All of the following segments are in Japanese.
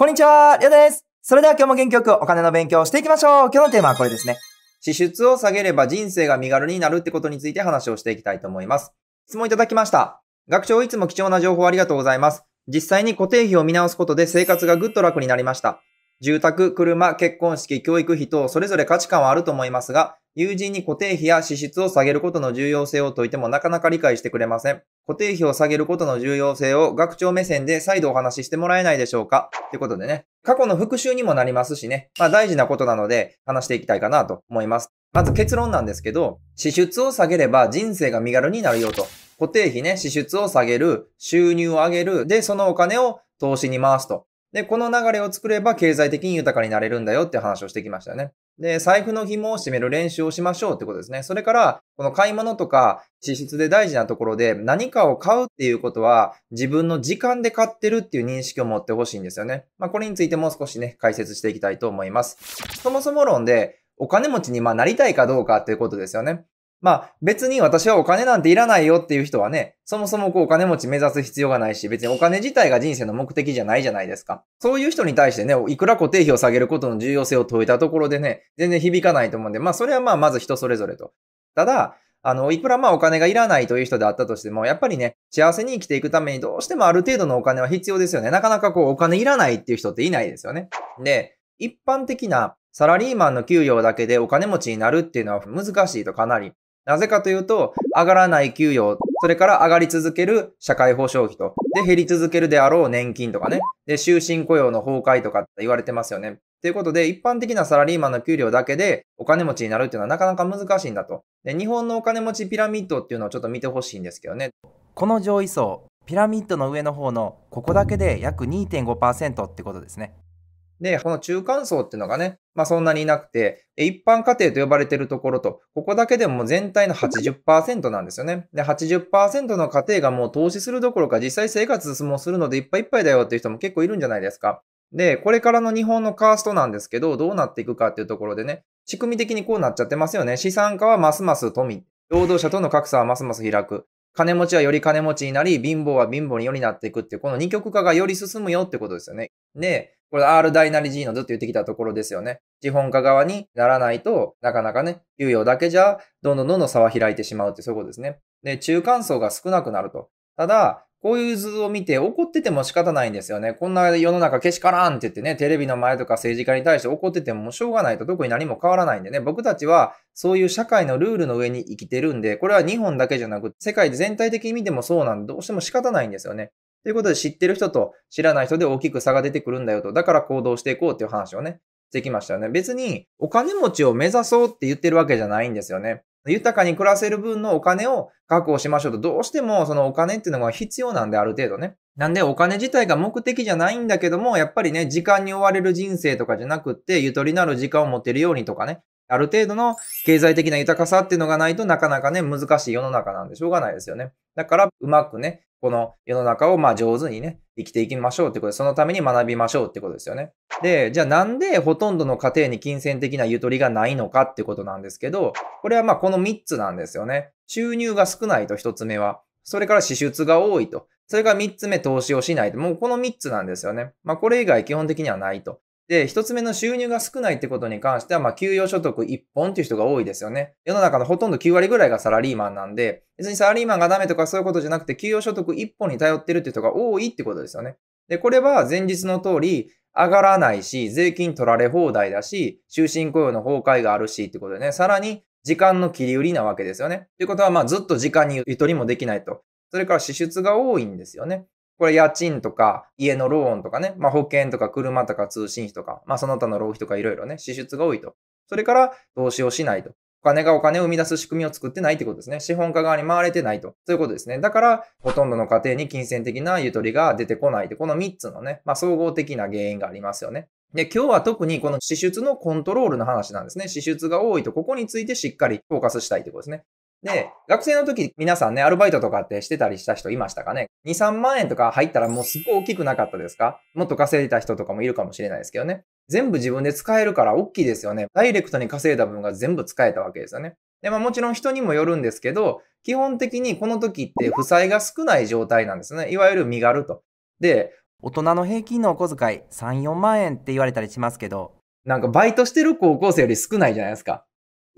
こんにちは、りょうです。それでは今日も元気よくお金の勉強をしていきましょう。今日のテーマはこれですね。支出を下げれば人生が身軽になるってことについて話をしていきたいと思います。質問いただきました。学長いつも貴重な情報ありがとうございます。実際に固定費を見直すことで生活がぐっと楽になりました。住宅、車、結婚式、教育費等、それぞれ価値観はあると思いますが、友人に固定費や支出を下げることの重要性を説いてもなかなか理解してくれません。固定費を下げることの重要性を学長目線で再度お話ししてもらえないでしょうかということでね、過去の復習にもなりますしね、まあ大事なことなので話していきたいかなと思います。まず結論なんですけど、支出を下げれば人生が身軽になるよと。固定費ね、支出を下げる、収入を上げる、で、そのお金を投資に回すと。で、この流れを作れば経済的に豊かになれるんだよって話をしてきましたよね。で、財布の紐を締める練習をしましょうってことですね。それから、この買い物とか支出で大事なところで何かを買うっていうことは自分の時間で買ってるっていう認識を持ってほしいんですよね。まあ、これについてもう少しね、解説していきたいと思います。そもそも論で、お金持ちにまなりたいかどうかっていうことですよね。まあ別に私はお金なんていらないよっていう人はね、そもそもこうお金持ち目指す必要がないし、別にお金自体が人生の目的じゃないじゃないですか。そういう人に対してね、いくら固定費を下げることの重要性を問いたところでね、全然響かないと思うんで、まあそれはまあまず人それぞれと。ただ、あの、いくらまあお金がいらないという人であったとしても、やっぱりね、幸せに生きていくためにどうしてもある程度のお金は必要ですよね。なかなかこうお金いらないっていう人っていないですよね。で、一般的なサラリーマンの給与だけでお金持ちになるっていうのは難しいとかなり。なぜかというと、上がらない給与、それから上がり続ける社会保障費と、で、減り続けるであろう年金とかね、で、終身雇用の崩壊とかって言われてますよね。ということで、一般的なサラリーマンの給料だけでお金持ちになるっていうのはなかなか難しいんだと。で、日本のお金持ちピラミッドっていうのをちょっと見てほしいんですけどね。この上位層、ピラミッドの上の方のここだけで約2.5%ってことですね。で、この中間層っていうのがね、まあそんなにいなくて、一般家庭と呼ばれてるところと、ここだけでも全体の80%なんですよね。で、80%の家庭がもう投資するどころか実際生活もするのでいっぱいいっぱいだよっていう人も結構いるんじゃないですか。で、これからの日本のカーストなんですけど、どうなっていくかっていうところでね、仕組み的にこうなっちゃってますよね。資産家はますます富、労働者との格差はますます開く。金持ちはより金持ちになり、貧乏は貧乏によりなっていくってこの二極化がより進むよってことですよね。で、これ R ナなり G のずっと言ってきたところですよね。資本家側にならないとなかなかね、給与だけじゃどんどんどんどん差は開いてしまうってそういうことですね。で、中間層が少なくなると。ただ、こういう図を見て怒ってても仕方ないんですよね。こんな世の中けしからんって言ってね、テレビの前とか政治家に対して怒っててもしょうがないと特に何も変わらないんでね、僕たちはそういう社会のルールの上に生きてるんで、これは日本だけじゃなく世界全体的に見てもそうなんで、どうしても仕方ないんですよね。ということで知ってる人と知らない人で大きく差が出てくるんだよと、だから行動していこうっていう話をね、できましたよね。別にお金持ちを目指そうって言ってるわけじゃないんですよね。豊かに暮らせる分のお金を確保しましょうと、どうしてもそのお金っていうのが必要なんで、ある程度ね。なんでお金自体が目的じゃないんだけども、やっぱりね、時間に追われる人生とかじゃなくって、ゆとりのある時間を持てるようにとかね、ある程度の経済的な豊かさっていうのがないとなかなかね、難しい世の中なんでしょうがないですよね。だから、うまくね、この世の中をまあ上手にね、生きていきましょうってことで、そのために学びましょうってことですよね。で、じゃあなんでほとんどの家庭に金銭的なゆとりがないのかってことなんですけど、これはまあこの3つなんですよね。収入が少ないと1つ目は。それから支出が多いと。それから3つ目、投資をしないと。もうこの3つなんですよね。まあこれ以外基本的にはないと。で、一つ目の収入が少ないってことに関しては、まあ、給与所得1本っていう人が多いですよね。世の中のほとんど9割ぐらいがサラリーマンなんで、別にサラリーマンがダメとかそういうことじゃなくて、給与所得1本に頼ってるって人が多いってことですよね。で、これは前日の通り、上がらないし、税金取られ放題だし、終身雇用の崩壊があるしってことでね、さらに時間の切り売りなわけですよね。ということは、まあ、ずっと時間にゆとりもできないと。それから支出が多いんですよね。これ家賃とか家のローンとかね、まあ、保険とか車とか通信費とか、まあ、その他の浪費とかいろいろね、支出が多いと。それから投資をしないと。お金がお金を生み出す仕組みを作ってないってことですね。資本家側に回れてないと。そういうことですね。だから、ほとんどの家庭に金銭的なゆとりが出てこないで、この3つのね、まあ、総合的な原因がありますよね。で、今日は特にこの支出のコントロールの話なんですね。支出が多いと、ここについてしっかりフォーカスしたいってことですね。で、学生の時皆さんね、アルバイトとかってしてたりした人いましたかね ?2、3万円とか入ったらもうすごい大きくなかったですかもっと稼いでた人とかもいるかもしれないですけどね。全部自分で使えるから大きいですよね。ダイレクトに稼いだ分が全部使えたわけですよね。で、まあもちろん人にもよるんですけど、基本的にこの時って負債が少ない状態なんですね。いわゆる身軽と。で、大人の平均のお小遣い3、4万円って言われたりしますけど、なんかバイトしてる高校生より少ないじゃないですか。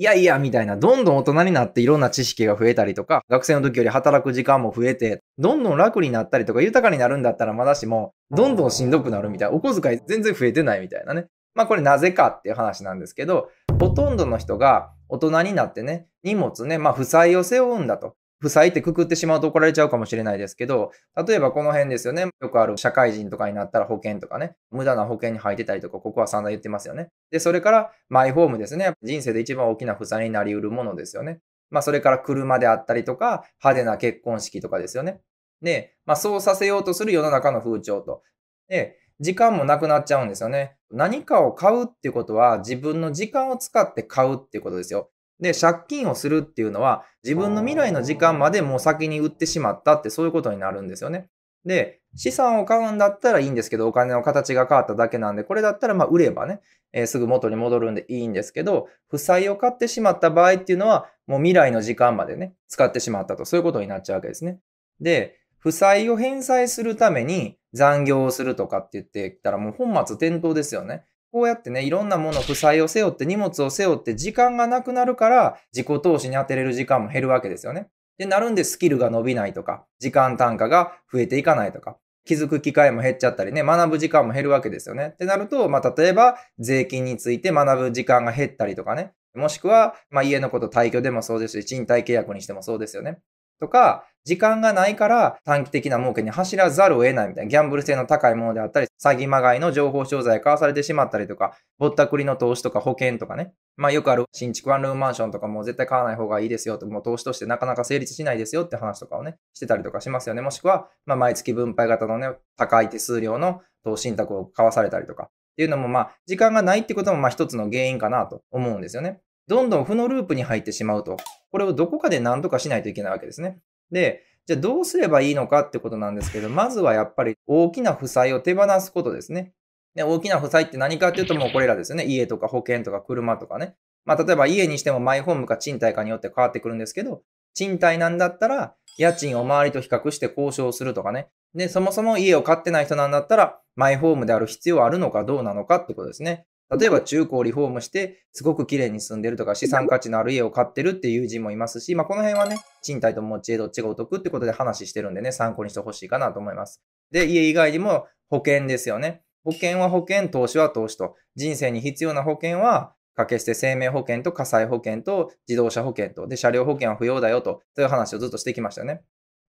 いやいや、みたいな、どんどん大人になっていろんな知識が増えたりとか、学生の時より働く時間も増えて、どんどん楽になったりとか、豊かになるんだったらまだしも、どんどんしんどくなるみたいな、お小遣い全然増えてないみたいなね。まあこれなぜかっていう話なんですけど、ほとんどの人が大人になってね、荷物ね、まあ負債を背負うんだと。負債ってくくってしまうと怒られちゃうかもしれないですけど、例えばこの辺ですよね。よくある社会人とかになったら保険とかね、無駄な保険に入ってたりとか、ここは散々言ってますよね。で、それからマイホームですね。人生で一番大きな負債になりうるものですよね。まあ、それから車であったりとか、派手な結婚式とかですよね。で、まあ、そうさせようとする世の中の風潮と。で、時間もなくなっちゃうんですよね。何かを買うっていうことは自分の時間を使って買うっていうことですよ。で、借金をするっていうのは、自分の未来の時間までもう先に売ってしまったって、そういうことになるんですよね。で、資産を買うんだったらいいんですけど、お金の形が変わっただけなんで、これだったらまあ売ればね、えー、すぐ元に戻るんでいいんですけど、負債を買ってしまった場合っていうのは、もう未来の時間までね、使ってしまったと、そういうことになっちゃうわけですね。で、負債を返済するために残業をするとかって言ってきたらもう本末転倒ですよね。こうやってね、いろんなもの、負債を背負って、荷物を背負って、時間がなくなるから、自己投資に当てれる時間も減るわけですよね。で、なるんでスキルが伸びないとか、時間単価が増えていかないとか、気づく機会も減っちゃったりね、学ぶ時間も減るわけですよね。ってなると、まあ、例えば、税金について学ぶ時間が減ったりとかね、もしくは、まあ、家のこと、退去でもそうですし、賃貸契約にしてもそうですよね。とか、時間がないから短期的な儲けに走らざるを得ないみたいな、ギャンブル性の高いものであったり、詐欺まがいの情報商材買わされてしまったりとか、ぼったくりの投資とか保険とかね。まあよくある新築ワンルームマンションとかも絶対買わない方がいいですよと、もう投資としてなかなか成立しないですよって話とかをね、してたりとかしますよね。もしくは、まあ毎月分配型のね、高い手数料の投資信託を買わされたりとか。っていうのもまあ、時間がないってこともまあ一つの原因かなと思うんですよね。どんどん負のループに入ってしまうと。これをどこかで何とかしないといけないわけですね。で、じゃあどうすればいいのかってことなんですけど、まずはやっぱり大きな負債を手放すことですね。で、大きな負債って何かっていうともうこれらですよね。家とか保険とか車とかね。まあ例えば家にしてもマイホームか賃貸かによって変わってくるんですけど、賃貸なんだったら家賃を周りと比較して交渉するとかね。で、そもそも家を買ってない人なんだったらマイホームである必要あるのかどうなのかってことですね。例えば中古をリフォームして、すごく綺麗に住んでるとか、資産価値のある家を買ってるっていう友人もいますし、まあ、この辺はね、賃貸と持ち家どっちがお得ってことで話してるんでね、参考にしてほしいかなと思います。で、家以外にも保険ですよね。保険は保険、投資は投資と。人生に必要な保険は、掛け捨て生命保険と火災保険と自動車保険と、で、車両保険は不要だよと、そういう話をずっとしてきましたね。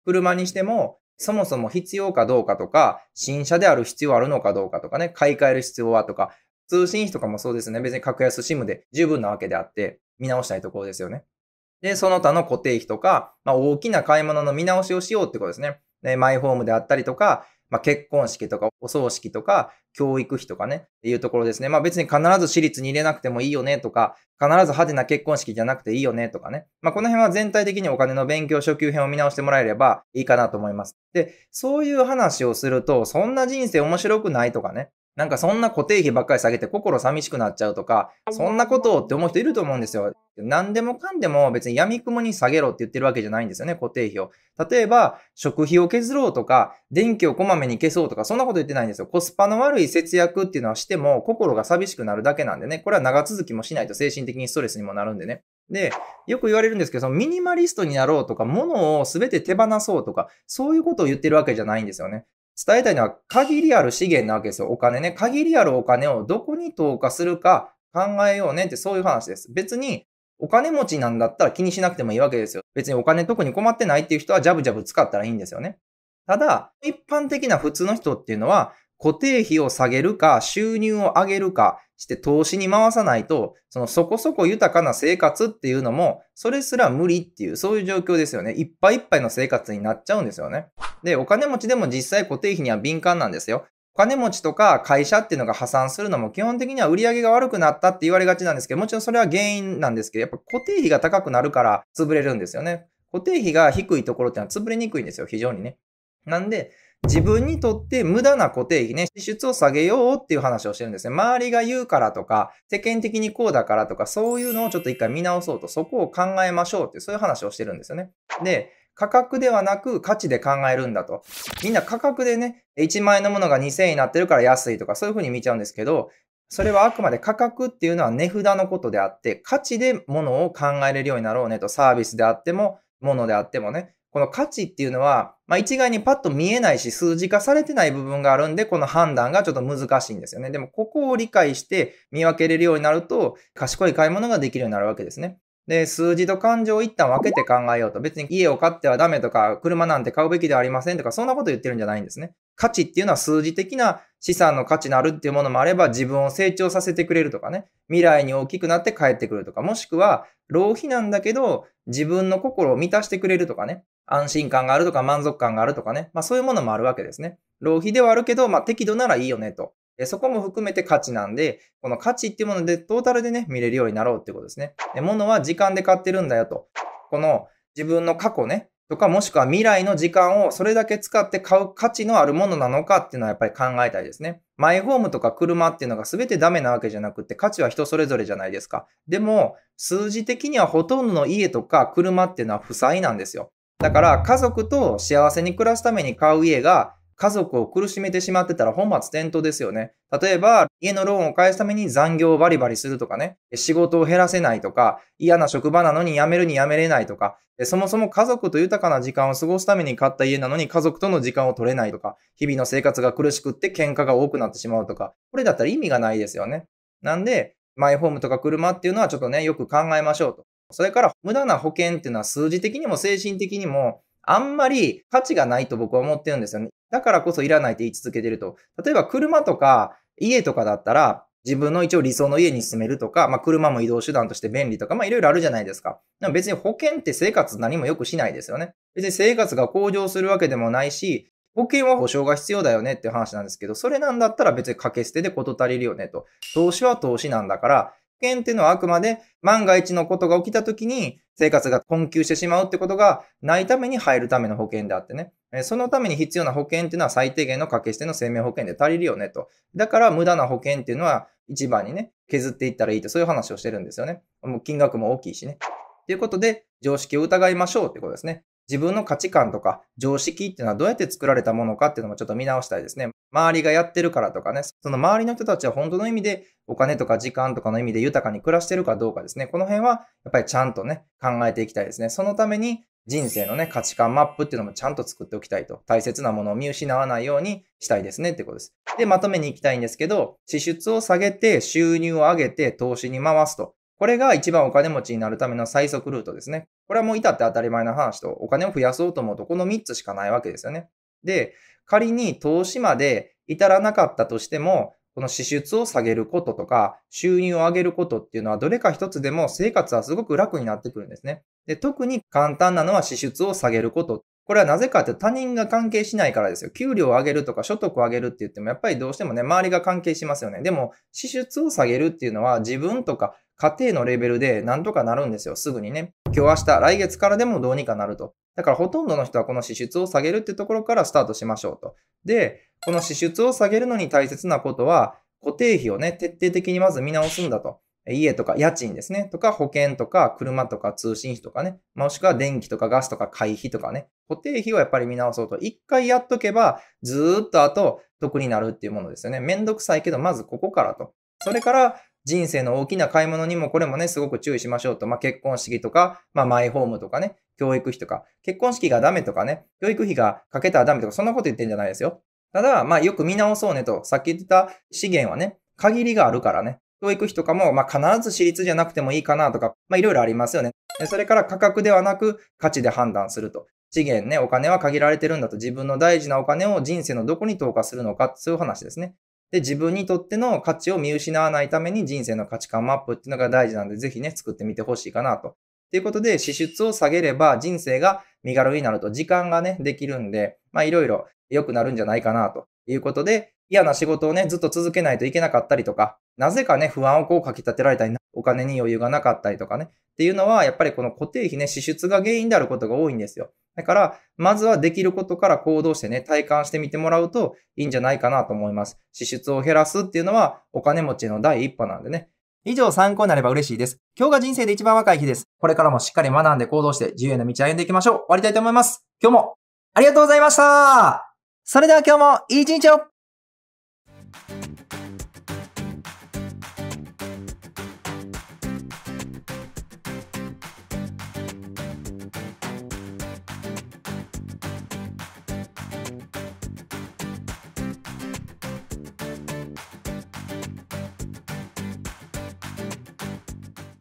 車にしても、そもそも必要かどうかとか、新車である必要あるのかどうかとかね、買い替える必要はとか、通信費とかもそうですね。別に格安 SIM で十分なわけであって、見直したいところですよね。で、その他の固定費とか、まあ、大きな買い物の見直しをしようってことですね。でマイホームであったりとか、まあ、結婚式とかお葬式とか教育費とかね、っていうところですね。まあ別に必ず私立に入れなくてもいいよねとか、必ず派手な結婚式じゃなくていいよねとかね。まあこの辺は全体的にお金の勉強初級編を見直してもらえればいいかなと思います。で、そういう話をすると、そんな人生面白くないとかね、なんかそんな固定費ばっかり下げて心寂しくなっちゃうとか、そんなことをって思う人いると思うんですよ。何でもかんでも別に闇雲に下げろって言ってるわけじゃないんですよね、固定費を。例えば、食費を削ろうとか、電気をこまめに消そうとか、そんなこと言ってないんですよ。コスパの悪い節約っていうのはしても、心が寂しくなるだけなんでね、これは長続きもしないと精神的にストレスにもなるんでね。で、よく言われるんですけど、そのミニマリストになろうとか、物を全て手放そうとか、そういうことを言ってるわけじゃないんですよね。伝えたいのは限りある資源なわけですよ。お金ね。限りあるお金をどこに投下するか考えようねってそういう話です。別にお金持ちなんだったら気にしなくてもいいわけですよ。別にお金特に困ってないっていう人はジャブジャブ使ったらいいんですよね。ただ、一般的な普通の人っていうのは固定費を下げるか収入を上げるかして投資に回さないと、そのそこそこ豊かな生活っていうのもそれすら無理っていうそういう状況ですよね。いっぱいいっぱいの生活になっちゃうんですよね。で、お金持ちでも実際固定費には敏感なんですよ。お金持ちとか会社っていうのが破産するのも基本的には売り上げが悪くなったって言われがちなんですけど、もちろんそれは原因なんですけど、やっぱ固定費が高くなるから潰れるんですよね。固定費が低いところってのは潰れにくいんですよ、非常にね。なんで、自分にとって無駄な固定費ね、支出を下げようっていう話をしてるんですね。周りが言うからとか、世間的にこうだからとか、そういうのをちょっと一回見直そうと、そこを考えましょうってう、そういう話をしてるんですよね。で、価格ではなく価値で考えるんだと。みんな価格でね、1万円のものが2000円になってるから安いとかそういうふうに見ちゃうんですけど、それはあくまで価格っていうのは値札のことであって、価値で物を考えれるようになろうねと、サービスであっても、物であってもね、この価値っていうのは、まあ、一概にパッと見えないし数字化されてない部分があるんで、この判断がちょっと難しいんですよね。でも、ここを理解して見分けれるようになると、賢い買い物ができるようになるわけですね。で、数字と感情を一旦分けて考えようと。別に家を買ってはダメとか、車なんて買うべきではありませんとか、そんなこと言ってるんじゃないんですね。価値っていうのは数字的な資産の価値のあるっていうものもあれば、自分を成長させてくれるとかね、未来に大きくなって帰ってくるとか、もしくは、浪費なんだけど、自分の心を満たしてくれるとかね、安心感があるとか満足感があるとかね、まあそういうものもあるわけですね。浪費ではあるけど、まあ適度ならいいよねと。えそこも含めて価値なんで、この価値っていうものでトータルでね、見れるようになろうってことですね。え物は時間で買ってるんだよと。この自分の過去ね、とかもしくは未来の時間をそれだけ使って買う価値のあるものなのかっていうのはやっぱり考えたいですね。マイホームとか車っていうのが全てダメなわけじゃなくて価値は人それぞれじゃないですか。でも数字的にはほとんどの家とか車っていうのは負債なんですよ。だから家族と幸せに暮らすために買う家が家族を苦しめてしまってたら本末転倒ですよね。例えば、家のローンを返すために残業をバリバリするとかね、仕事を減らせないとか、嫌な職場なのに辞めるに辞めれないとか、そもそも家族と豊かな時間を過ごすために買った家なのに家族との時間を取れないとか、日々の生活が苦しくって喧嘩が多くなってしまうとか、これだったら意味がないですよね。なんで、マイホームとか車っていうのはちょっとね、よく考えましょうと。それから、無駄な保険っていうのは数字的にも精神的にも、あんまり価値がないと僕は思ってるんですよね。だからこそいらないって言い続けてると。例えば車とか家とかだったら、自分の一応理想の家に住めるとか、まあ、車も移動手段として便利とか、まあ、いろいろあるじゃないですか。でも別に保険って生活何も良くしないですよね。別に生活が向上するわけでもないし、保険は保証が必要だよねって話なんですけど、それなんだったら別に掛け捨てで事足りるよねと。投資は投資なんだから、険っていうのはあくまで万が一のことが起きた時に生活が困窮してしまうってことがないために入るための保険であってね。そのために必要な保険っていうのは最低限の掛け捨ての生命保険で足りるよねと。だから無駄な保険っていうのは一番にね、削っていったらいいとそういう話をしてるんですよね。もう金額も大きいしね。ということで、常識を疑いましょうってことですね。自分の価値観とか常識っていうのはどうやって作られたものかっていうのもちょっと見直したいですね。周りがやってるからとかね、その周りの人たちは本当の意味でお金とか時間とかの意味で豊かに暮らしてるかどうかですね。この辺はやっぱりちゃんとね、考えていきたいですね。そのために人生のね、価値観マップっていうのもちゃんと作っておきたいと。大切なものを見失わないようにしたいですねってことです。で、まとめに行きたいんですけど、支出を下げて収入を上げて投資に回すと。これが一番お金持ちになるための最速ルートですね。これはもう至って当たり前の話と、お金を増やそうと思うと、この3つしかないわけですよね。で、仮に投資まで至らなかったとしても、この支出を下げることとか、収入を上げることっていうのは、どれか一つでも生活はすごく楽になってくるんですね。で、特に簡単なのは支出を下げること。これはなぜかって他人が関係しないからですよ。給料を上げるとか所得を上げるって言っても、やっぱりどうしてもね、周りが関係しますよね。でも、支出を下げるっていうのは自分とか家庭のレベルでなんとかなるんですよ、すぐにね。今日明日、来月からでもどうにかなると。だからほとんどの人はこの支出を下げるってところからスタートしましょうと。で、この支出を下げるのに大切なことは、固定費をね、徹底的にまず見直すんだと。家とか家賃ですね、とか保険とか車とか通信費とかね、もしくは電気とかガスとか会費とかね、固定費をやっぱり見直そうと。一回やっとけば、ずーっと後得になるっていうものですよね。めんどくさいけど、まずここからと。それから、人生の大きな買い物にもこれもね、すごく注意しましょうと。まあ、結婚式とか、まあ、マイホームとかね、教育費とか、結婚式がダメとかね、教育費がかけたらダメとか、そんなこと言ってんじゃないですよ。ただ、まあ、よく見直そうねと、さっき言ってた資源はね、限りがあるからね、教育費とかも、まあ、必ず私立じゃなくてもいいかなとか、まあ、いろいろありますよね。それから価格ではなく価値で判断すると。資源ね、お金は限られてるんだと、自分の大事なお金を人生のどこに投下するのか、そういう話ですね。で、自分にとっての価値を見失わないために人生の価値観マップっていうのが大事なんで、ぜひね、作ってみてほしいかなと。ということで、支出を下げれば人生が身軽になると、時間がね、できるんで、まあいろいろ良くなるんじゃないかなということで、嫌な仕事をね、ずっと続けないといけなかったりとか、なぜかね、不安をこうかき立てられたり、お金に余裕がなかったりとかね、っていうのは、やっぱりこの固定費ね、支出が原因であることが多いんですよ。だから、まずはできることから行動してね、体感してみてもらうといいんじゃないかなと思います。支出を減らすっていうのは、お金持ちの第一歩なんでね。以上参考になれば嬉しいです。今日が人生で一番若い日です。これからもしっかり学んで行動して自由な道を歩んでいきましょう。終わりたいと思います。今日もありがとうございましたそれでは今日もいい一日を thank you